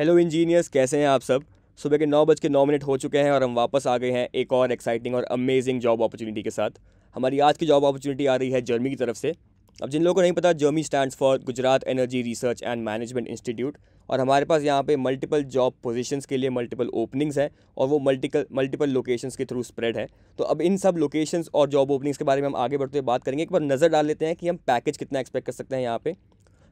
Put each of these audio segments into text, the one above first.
hello engineers कैसे हैं आप सब सुबह के नौ बज के नौ मिनट हो चुके हैं और हम वापस आ गए हैं एक और एक्साइटिंग और अमेजिंग जॉब अपॉर्चुनिटी के साथ हमारी आज की जॉब अपॉर्चुनिटी आ रही है जर्मी की तरफ से अब जिन लोगों को नहीं पता GERMI stands for Gujarat energy research and management institute और हमारे पास यहाँ पे मल्टीपल जॉब पोजीशंस के लिए मल्टीपल ओपनिंग्स हैं और वो मल्टीपल मल्टीपल लोकेशंस के थ्रू स्प्रेड है तो अब इन सब लोकेशंस और जॉब ओपनिंग्स के बारे में हम आगे बढ़ते हुए बात करेंगे एक बार नज़र डाल लेते हैं कि हम पैकेज कितना एक्सपेक्ट कर सकते हैं यहाँ पे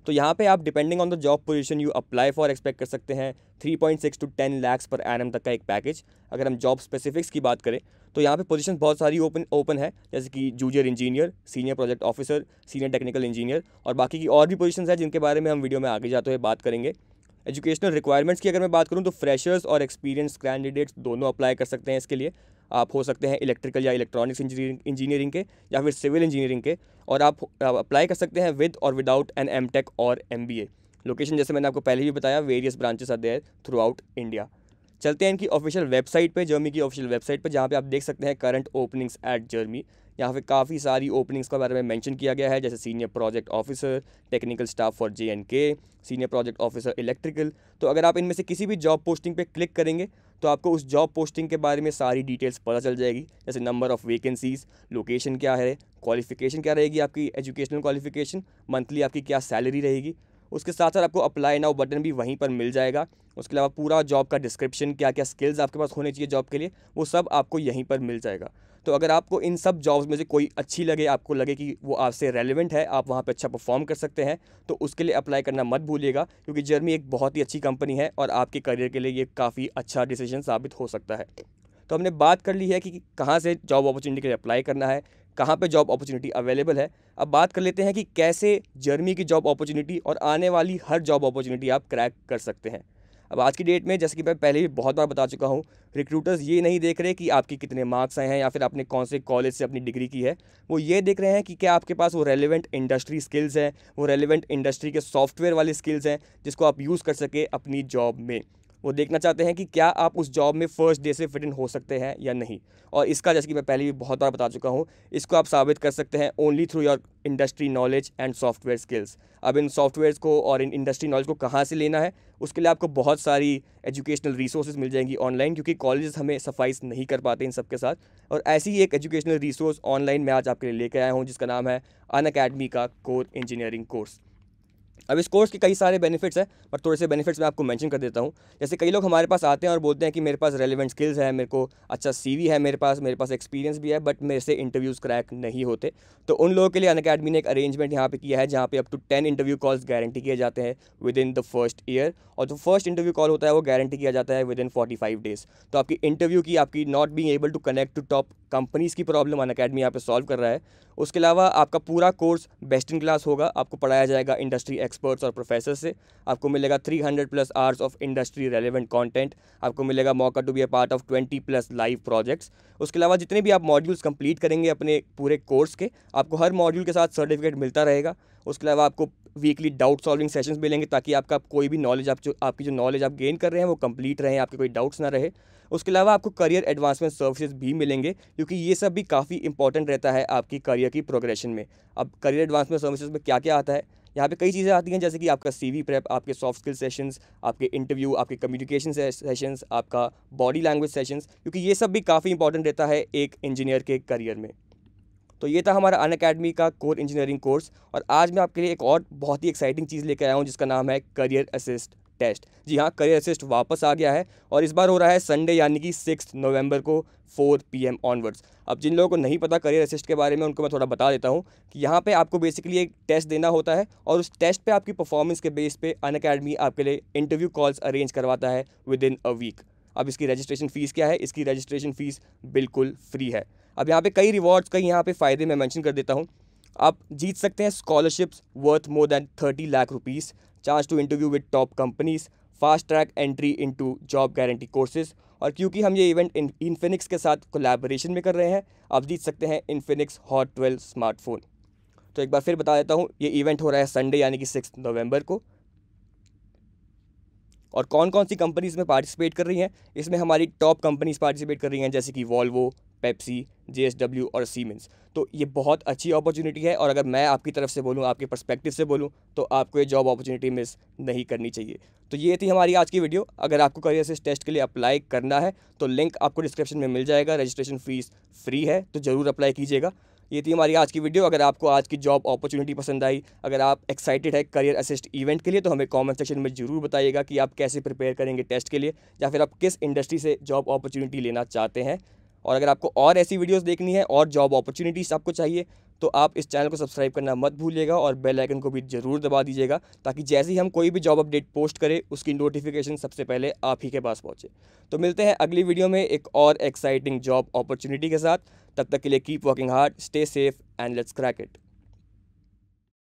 तो यहाँ पे आप depending on the job position you apply for expect कर सकते हैं 3.6 टू 10 लैक्स पर एन तक का एक पैकेज अगर हम जॉब स्पेसिफिक्स की बात करें तो यहाँ पे पोजीशन बहुत सारी ओपन ओपन है जैसे कि junior engineer senior project officer senior technical engineer और बाकी की और भी पोजिशन है जिनके बारे में हम वीडियो में आगे जाते हुए बात करेंगे एजुकेशनल रिक्वायरमेंट्स की अगर मैं बात करूँ तो फ्रेशर्स और एक्सपीरियंस कैंडिडेट्स दोनों अप्लाई कर सकते हैं इसके लिए आप हो सकते हैं इलेक्ट्रिकल या इलेक्ट्रॉनिक्स इंजीनियरिंग के या फिर सिविल इंजीनियरिंग के और आप अप्लाई कर सकते हैं विद और विदाउट एन एम टेक और एम बी ए लोकेशन जैसे मैंने आपको पहले भी बताया various branches are there throughout India चलते हैं इनकी ऑफिशियल वेबसाइट पे जर्मी की ऑफिशियल वेबसाइट पे जहाँ पे आप देख सकते हैं करंट ओपनिंग्स एट जर्मी यहाँ पे काफ़ी सारी ओपनिंग्स के बारे में मेंशन किया गया है जैसे senior project officer technical staff for J K senior project officer electrical तो अगर आप इनमें से किसी भी जॉब पोस्टिंग पे क्लिक करेंगे तो आपको उस जॉब पोस्टिंग के बारे में सारी डिटेल्स पता चल जाएगी जैसे नंबर ऑफ़ वेकेंसीज़ लोकेशन क्या है क्वालिफिकेशन क्या रहेगी आपकी एजुकेशनल क्वालिफिकेशन मंथली आपकी क्या सैलरी रहेगी उसके साथ साथ आपको अप्लाई नाउ बटन भी वहीं पर मिल जाएगा उसके अलावा पूरा जॉब का डिस्क्रिप्शन क्या क्या स्किल्स आपके पास होने चाहिए जॉब के लिए वो सब आपको यहीं पर मिल जाएगा तो अगर आपको इन सब जॉब्स में से कोई अच्छी लगे आपको लगे कि वो आपसे रेलिवेंट है आप वहाँ पर अच्छा परफॉर्म कर सकते हैं तो उसके लिए अप्लाई करना मत भूलिएगा क्योंकि जर्मी एक बहुत ही अच्छी कंपनी है और आपके करियर के लिए ये काफ़ी अच्छा डिसीजन साबित हो सकता है तो हमने बात कर ली है कि कहाँ से जॉब अपॉर्चुनिटी के लिए अप्लाई करना है कहाँ पे जॉब अपॉर्चुनिटी अवेलेबल है अब बात कर लेते हैं कि कैसे जर्मी की जॉब अपॉर्चुनिटी और आने वाली हर जॉब अपॉर्चुनिटी आप क्रैक कर सकते हैं अब आज की डेट में जैसे कि मैं पहले भी बहुत बार बता चुका हूँ रिक्रूटर्स ये नहीं देख रहे कि आपके कितने मार्क्स आए हैं या फिर आपने कौन से कॉलेज से अपनी डिग्री की है वो ये देख रहे हैं कि क्या आपके पास वो रेलिवेंट इंडस्ट्री स्किल्स हैं वो रेलिवेंट इंडस्ट्री के सॉफ्टवेयर वाले स्किल्स हैं जिसको आप यूज़ कर सके अपनी जॉब में वो देखना चाहते हैं कि क्या आप उस जॉब में फर्स्ट डे से फिट इन हो सकते हैं या नहीं और इसका जैसे कि मैं पहले भी बहुत बार बता चुका हूँ इसको आप साबित कर सकते हैं only through your industry knowledge and software skills अब इन सॉफ्टवेयर्स को और इन इंडस्ट्री नॉलेज को कहाँ से लेना है उसके लिए आपको बहुत सारी एजुकेशनल रिसोर्सेज मिल जाएंगी ऑनलाइन क्योंकि कॉलेजेस हमें सफाइस नहीं कर पाते इन सबके साथ और ऐसी ही एक एजुकेशनल रिसोर्स ऑनलाइन मैं आज आपके लिए लेकर आया हूँ जिसका नाम है अन अकेडमी का कोर इंजीनियरिंग कोर्स अब इस कोर्स के कई सारे बेनिफिट्स हैं पर थोड़े से बेनिफिट्स मैं आपको मेंशन कर देता हूँ जैसे कई लोग हमारे पास आते हैं और बोलते हैं कि मेरे पास रेलिवेंट स्किल्स है मेरे को अच्छा सीवी है मेरे पास मेरे पास एक्सपीरियंस भी है बट मेरे से इंटरव्यूज़ क्रैक नहीं होते तो उन लोगों के लिए अन अकेडमी ने एक अरेंजमेंट यहाँ पे किया है जहाँ पे up to ten interview calls guarantee किए जाते हैं within the first year और जो फर्स्ट इंटरव्यू कॉल होता है वो गारंटी किया जाता है within forty five days तो आपकी इंटरव्यू की आपकी not being able to connect to top companies की प्रॉब्लम अन अकेडमी यहाँ पर सॉल्व कर रहा है उसके अलावा आपका पूरा कोर्स बेस्ट इन क्लास होगा आपको पढ़ाया जाएगा इंडस्ट्री एक्सपर्ट्स और प्रोफेसर से आपको मिलेगा 300 plus hours of industry relevant content आपको मिलेगा मौका to be a part of 20 plus live projects उसके अलावा जितने भी आप मॉड्यूल्स कंप्लीट करेंगे अपने पूरे कोर्स के आपको हर मॉड्यूल के साथ सर्टिफिकेट मिलता रहेगा उसके अलावा आपको वीकली डाउट सॉल्विंग सेशंस मिलेंगे ताकि आपका कोई भी नॉलेज आप जो आपकी जो नॉलेज आप गेन कर रहे हैं वो कंप्लीट रहे आपके कोई डाउट्स ना रहे उसके अलावा आपको करियर एडवांसमेंट सर्विसेज भी मिलेंगे क्योंकि ये सब भी काफ़ी इंपॉर्टेंट रहता है आपकी करियर की प्रोग्रेशन में अब करियर एडवांसमेंट सर्विसेज में क्या क्या आता है यहाँ पे कई चीज़ें आती हैं जैसे कि आपका सी वी प्रेप आपके सॉफ्ट स्किल सेशंस आपके इंटरव्यू आपके कम्युनिकेशन सेशंस आपका बॉडी लैंग्वेज सेशंस क्योंकि ये सब भी काफ़ी इंपॉर्टेंट रहता है एक इंजीनियर के करियर में तो ये था हमारा अन अकेडमी का कोर इंजीनियरिंग कोर्स और आज मैं आपके लिए एक और बहुत ही एक्साइटिंग चीज़ लेकर आया हूँ जिसका नाम है करियर असिस्ट टेस्ट जी हाँ करियर असिस्ट वापस आ गया है और इस बार हो रहा है संडे यानी कि सिक्स नवंबर को 4 पीएम ऑनवर्ड्स अब जिन लोगों को नहीं पता करियर असिस्ट के बारे में उनको मैं थोड़ा बता देता हूँ कि यहाँ पे आपको बेसिकली एक टेस्ट देना होता है और उस टेस्ट पे आपकी परफॉर्मेंस के बेस पे अन अकेडमी आपके लिए इंटरव्यू कॉल्स अरेंज करवाता है विद इन अ वीक अब इसकी रजिस्ट्रेशन फ़ीस क्या है इसकी रजिस्ट्रेशन फ़ीस बिल्कुल फ्री है अब यहाँ पे कई रिवॉर्ड्स कई यहाँ पे फ़ायदे मैं मेंशन कर देता हूँ आप जीत सकते हैं scholarships worth more than thirty lakh rupees chance to interview with top companies fast track entry into job guarantee courses और क्योंकि हम ये इवेंट इनफिनिक्स के साथ कोलैबोरेशन में कर रहे हैं आप जीत सकते हैं इनफिनिक्स हॉट ट्वेल्व स्मार्टफोन तो एक बार फिर बता देता हूँ ये इवेंट हो रहा है संडे यानी कि सिक्स नवंबर को और कौन कौन सी कंपनीज़ में पार्टिसिपेट कर रही हैं इसमें हमारी टॉप कंपनीज़ पार्टिसिपेट कर रही हैं जैसे कि वॉल्वो पेप्सी जे और सीमेंस तो ये बहुत अच्छी अपॉर्चुनिटी है और अगर मैं आपकी तरफ से बोलूँ आपके परस्पेक्टिव से बोलूँ तो आपको ये जॉब अपॉर्चुनिटी मिस नहीं करनी चाहिए तो ये थी हमारी आज की वीडियो अगर आपको करियर से टेस्ट के लिए अप्लाई करना है तो लिंक आपको डिस्क्रिप्शन में मिल जाएगा रजिस्ट्रेशन फ़ीस फ्री है तो ज़रूर अप्लाई कीजिएगा ये थी हमारी आज की वीडियो अगर आपको आज की जॉब अपॉर्चुनिटी पसंद आई अगर आप एक्साइटेड है करियर असिस्ट इवेंट के लिए तो हमें कमेंट सेक्शन में जरूर बताइएगा कि आप कैसे प्रिपेयर करेंगे टेस्ट के लिए या फिर आप किस इंडस्ट्री से जॉब अपॉर्चुनिटी लेना चाहते हैं और अगर आपको और ऐसी वीडियोस देखनी है और जॉब अपॉर्चुनिटीज़ आपको चाहिए तो आप इस चैनल को सब्सक्राइब करना मत भूलिएगा और बेल आइकन को भी ज़रूर दबा दीजिएगा ताकि जैसे ही हम कोई भी जॉब अपडेट पोस्ट करें उसकी नोटिफिकेशन सबसे पहले आप ही के पास पहुँचे तो मिलते हैं अगली वीडियो में एक और एक्साइटिंग जॉब अपॉर्चुनिटी के साथ तब तक के लिए keep working hard stay safe and let's crack it